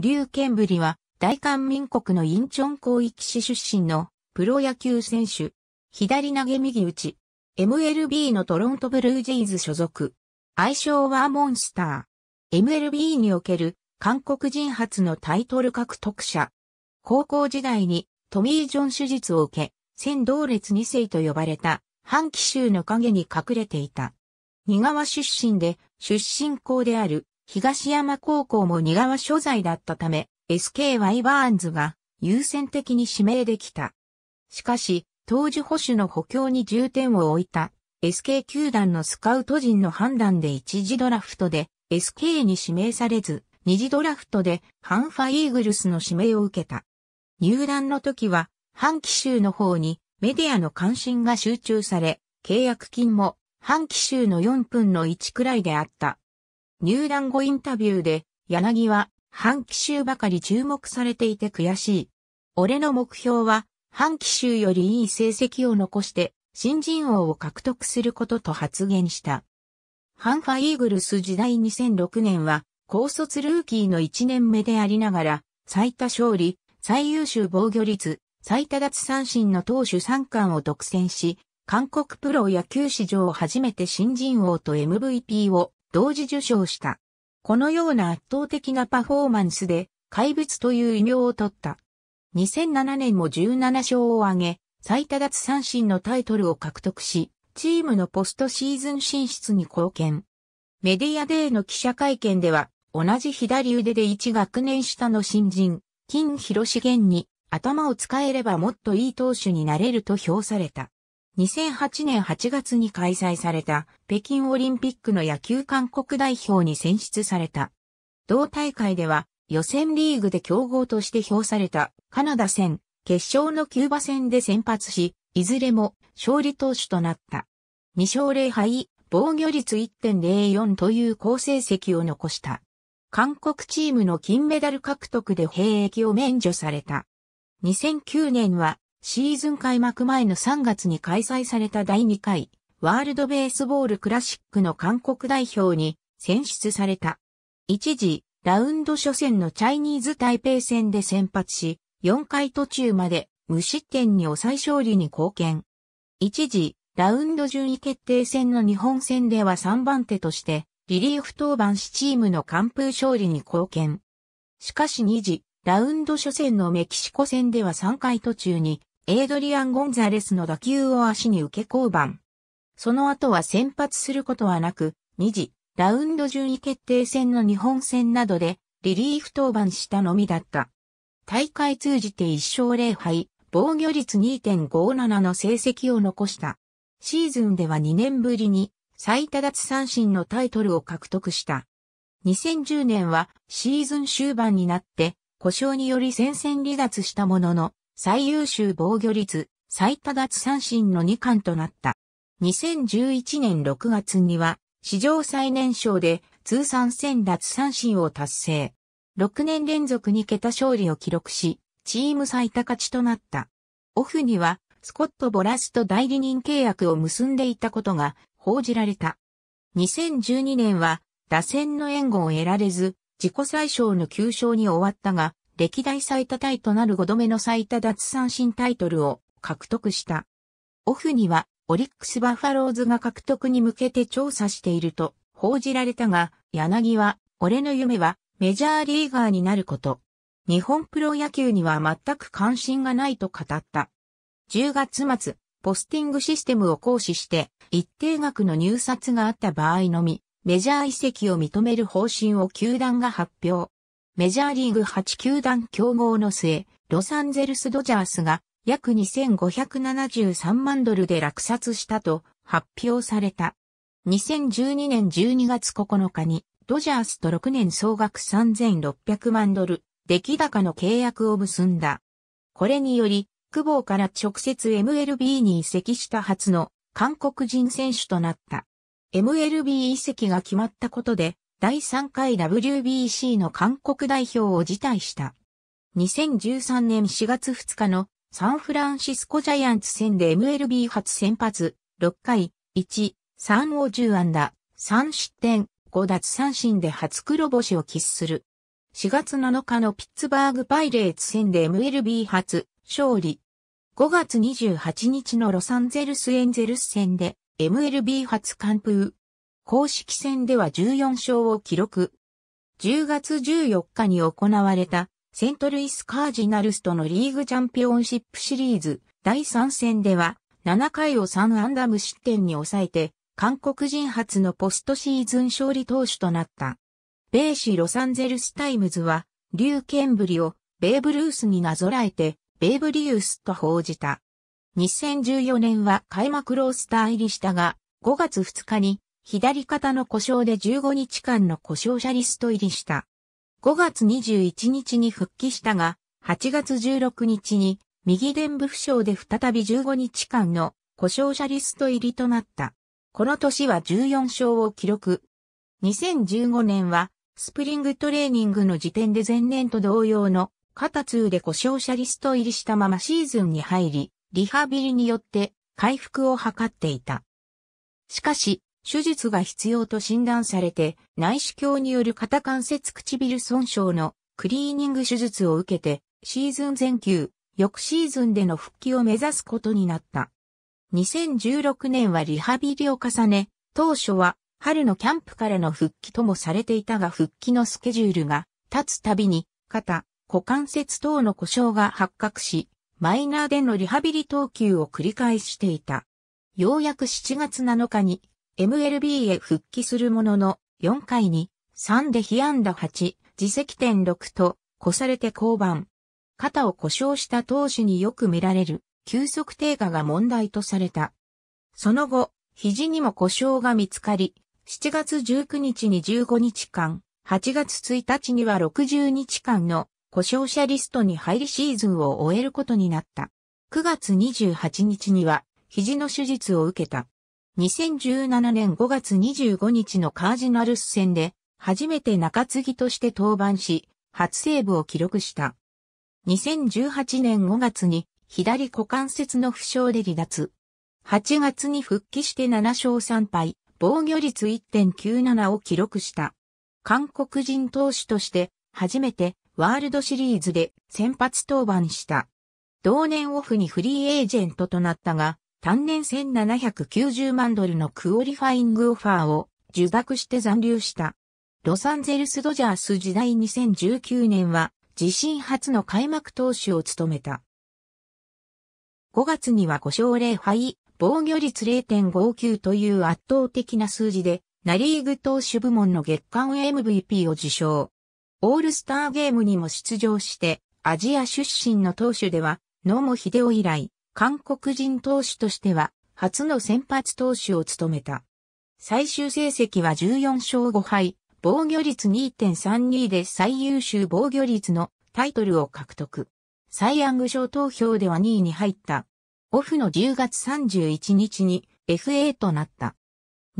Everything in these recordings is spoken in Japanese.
劉健ブリは、大韓民国のインチョン広域市出身のプロ野球選手。左投げ右打ち。MLB のトロントブルージェイズ所属。愛称はモンスター。MLB における韓国人初のタイトル獲得者。高校時代にトミー・ジョン手術を受け、先同列2世と呼ばれた、反奇襲の影に隠れていた。二川出身で、出身校である東山高校も似川所在だったため、SKY バーンズが優先的に指名できた。しかし、当時保守の補強に重点を置いた SK 球団のスカウト陣の判断で一次ドラフトで SK に指名されず、二次ドラフトでハンファイーグルスの指名を受けた。入団の時は、半期州の方にメディアの関心が集中され、契約金も半期州の4分の1くらいであった。入団後インタビューで、柳は、半期衆ばかり注目されていて悔しい。俺の目標は、半期衆よりいい成績を残して、新人王を獲得することと発言した。ハンファイーグルス時代2006年は、高卒ルーキーの1年目でありながら、最多勝利、最優秀防御率、最多奪三振の投手三冠を独占し、韓国プロ野球史上初めて新人王と MVP を同時受賞した。このような圧倒的なパフォーマンスで怪物という異名を取った。2007年も17勝を挙げ、最多奪三振のタイトルを獲得し、チームのポストシーズン進出に貢献。メディアデーの記者会見では、同じ左腕で1学年下の新人、金広志源に頭を使えればもっといい投手になれると評された。2008年8月に開催された北京オリンピックの野球韓国代表に選出された。同大会では予選リーグで強豪として評されたカナダ戦、決勝のキューバ戦で先発し、いずれも勝利投手となった。2勝0敗、防御率1.04という好成績を残した。韓国チームの金メダル獲得で兵役を免除された。2009年はシーズン開幕前の3月に開催された第2回ワールドベースボールクラシックの韓国代表に選出された。一時、ラウンド初戦のチャイニーズ台北戦で先発し、4回途中まで無失点に抑え勝利に貢献。一時、ラウンド順位決定戦の日本戦では3番手として、リリーフ登板しチームの完封勝利に貢献。しかし2時、ラウンド初戦のメキシコ戦では3回途中にエイドリアン・ゴンザレスの打球を足に受け降板。その後は先発することはなく、2次、ラウンド順位決定戦の日本戦などで、リリーフ登板したのみだった。大会通じて1勝0敗、防御率2.57の成績を残した。シーズンでは2年ぶりに最多奪三振のタイトルを獲得した。2010年はシーズン終盤になって故障により戦線離脱したものの最優秀防御率、最多奪三振の2冠となった。2011年6月には、史上最年少で通算1000奪三振を達成。6年連続2桁勝利を記録し、チーム最多勝ちとなった。オフには、スコット・ボラスと代理人契約を結んでいたことが報じられた。2012年は、打線の援護を得られず、自己最小の9勝に終わったが、歴代最多タイとなる5度目の最多奪三振タイトルを獲得した。オフには、オリックスバファローズが獲得に向けて調査していると報じられたが、柳は、俺の夢はメジャーリーガーになること。日本プロ野球には全く関心がないと語った。10月末、ポスティングシステムを行使して、一定額の入札があった場合のみ、メジャー移籍を認める方針を球団が発表。メジャーリーグ8球団競合の末、ロサンゼルスドジャースが約2573万ドルで落札したと発表された。2012年12月9日にドジャースと6年総額3600万ドル、出来高の契約を結んだ。これにより、久保から直接 MLB に移籍した初の韓国人選手となった。MLB 移籍が決まったことで、第3回 WBC の韓国代表を辞退した。2013年4月2日のサンフランシスコジャイアンツ戦で MLB 初先発、6回、1、3を10安打、3失点、5奪三振で初黒星を喫する。4月7日のピッツバーグパイレーツ戦で MLB 初、勝利。5月28日のロサンゼルスエンゼルス戦で MLB 初完封。公式戦では14勝を記録。10月14日に行われたセントルイスカージナルスとのリーグチャンピオンシップシリーズ第3戦では7回を3安打無失点に抑えて韓国人初のポストシーズン勝利投手となった。米ーロサンゼルスタイムズは、リュケンブリをベーブ・ルースになぞらえて、ベーブ・リュースと報じた。2014年は開幕ロースター入りしたが、5月2日に左肩の故障で15日間の故障者リスト入りした。5月21日に復帰したが、8月16日に右伝部負傷で再び15日間の故障者リスト入りとなった。この年は14勝を記録。2015年はスプリングトレーニングの時点で前年と同様の肩2で故障者リスト入りしたままシーズンに入り、リハビリによって回復を図っていた。しかし、手術が必要と診断されて、内視鏡による肩関節唇損傷のクリーニング手術を受けて、シーズン前休、翌シーズンでの復帰を目指すことになった。2016年はリハビリを重ね、当初は春のキャンプからの復帰ともされていたが復帰のスケジュールが立つたびに肩、股関節等の故障が発覚し、マイナーでのリハビリ投球を繰り返していた。ようやく7月7日に MLB へ復帰するものの、4回に3で被安打8、自責点6と、越されて降板。肩を故障した投手によく見られる、急速低下が問題とされた。その後、肘にも故障が見つかり、7月19日に15日間、8月1日には60日間の故障者リストに入りシーズンを終えることになった。9月28日には、肘の手術を受けた。2017年5月25日のカージナルス戦で、初めて中継ぎとして登板し、初セーブを記録した。2018年5月に左股関節の負傷で離脱。8月に復帰して7勝3敗、防御率1.97を記録した。韓国人投手として初めてワールドシリーズで先発登板した。同年オフにフリーエージェントとなったが、単年1790万ドルのクオリファイングオファーを受諾して残留した。ロサンゼルスドジャース時代2019年は自身初の開幕投手を務めた。5月には5勝0敗、防御率0.59という圧倒的な数字で、ナリーグ投手部門の月間 MVP を受賞。オールスターゲームにも出場して、アジア出身の投手では、野茂秀夫以来、韓国人投手としては初の先発投手を務めた。最終成績は14勝5敗、防御率2.32で最優秀防御率のタイトルを獲得。サイ・ヤング賞投票では2位に入った。オフの10月31日に FA となった。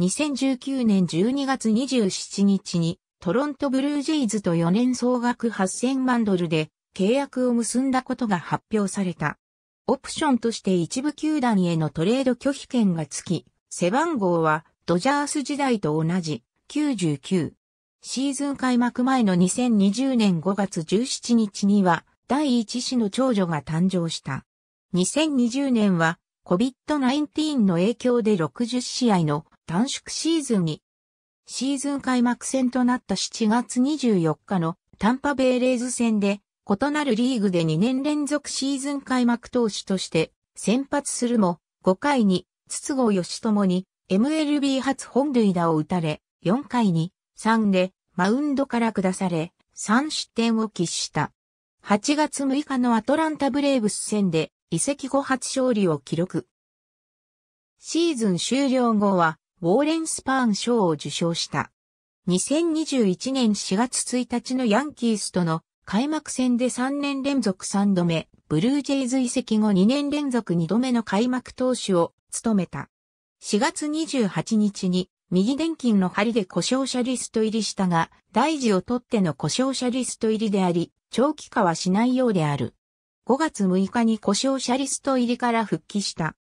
2019年12月27日にトロントブルージェイズと4年総額8000万ドルで契約を結んだことが発表された。オプションとして一部球団へのトレード拒否権が付き、背番号はドジャース時代と同じ99。シーズン開幕前の2020年5月17日には第一子の長女が誕生した。2020年は COVID-19 の影響で60試合の短縮シーズンに、シーズン開幕戦となった7月24日のタンパベイレーズ戦で異なるリーグで2年連続シーズン開幕投手として先発するも、5回に筒香義友に MLB 初本塁打を打たれ、4回に3でマウンドから下され、3失点を喫した。8月6日のアトランタブレーブス戦で移籍後初勝利を記録。シーズン終了後は、ウォーレン・スパーン賞を受賞した。2021年4月1日のヤンキースとの開幕戦で3年連続3度目、ブルージェイズ移籍後2年連続2度目の開幕投手を務めた。4月28日に右電筋の針で故障者リスト入りしたが、大事をとっての故障者リスト入りであり、長期化はしないようである。5月6日に故障者リスト入りから復帰した。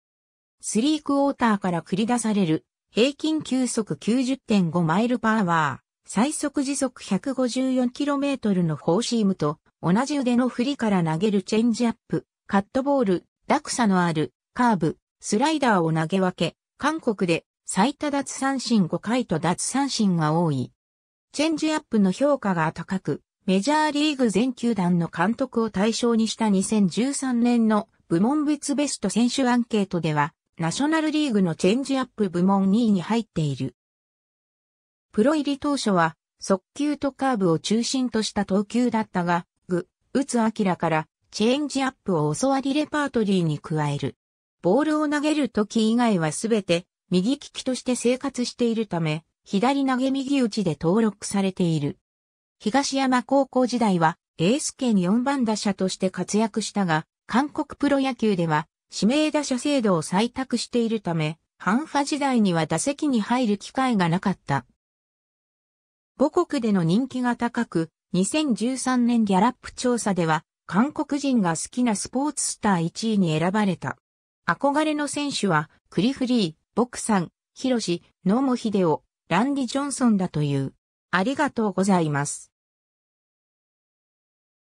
スリークォーターから繰り出される平均球速90.5マイルパワー最速時速 154km のフォーシームと同じ腕の振りから投げるチェンジアップ、カットボール、落差のあるカーブ、スライダーを投げ分け、韓国で最多奪三振5回と奪三振が多い。チェンジアップの評価が高く、メジャーリーグ全球団の監督を対象にした2013年の部門別ベスト選手アンケートでは、ナショナルリーグのチェンジアップ部門2位に入っている。プロ入り当初は、速球とカーブを中心とした投球だったが、グ、打つ明からチェンジアップを教わりレパートリーに加える。ボールを投げる時以外はすべて右利きとして生活しているため、左投げ右打ちで登録されている。東山高校時代はエース兼4番打者として活躍したが、韓国プロ野球では指名打者制度を採択しているため、ハンファ時代には打席に入る機会がなかった。母国での人気が高く、2013年ギャラップ調査では、韓国人が好きなスポーツスター1位に選ばれた。憧れの選手は、クリフリー、ボクさん、ヒロシ、ノモヒデオ、ランディ・ジョンソンだという。ありがとうございます。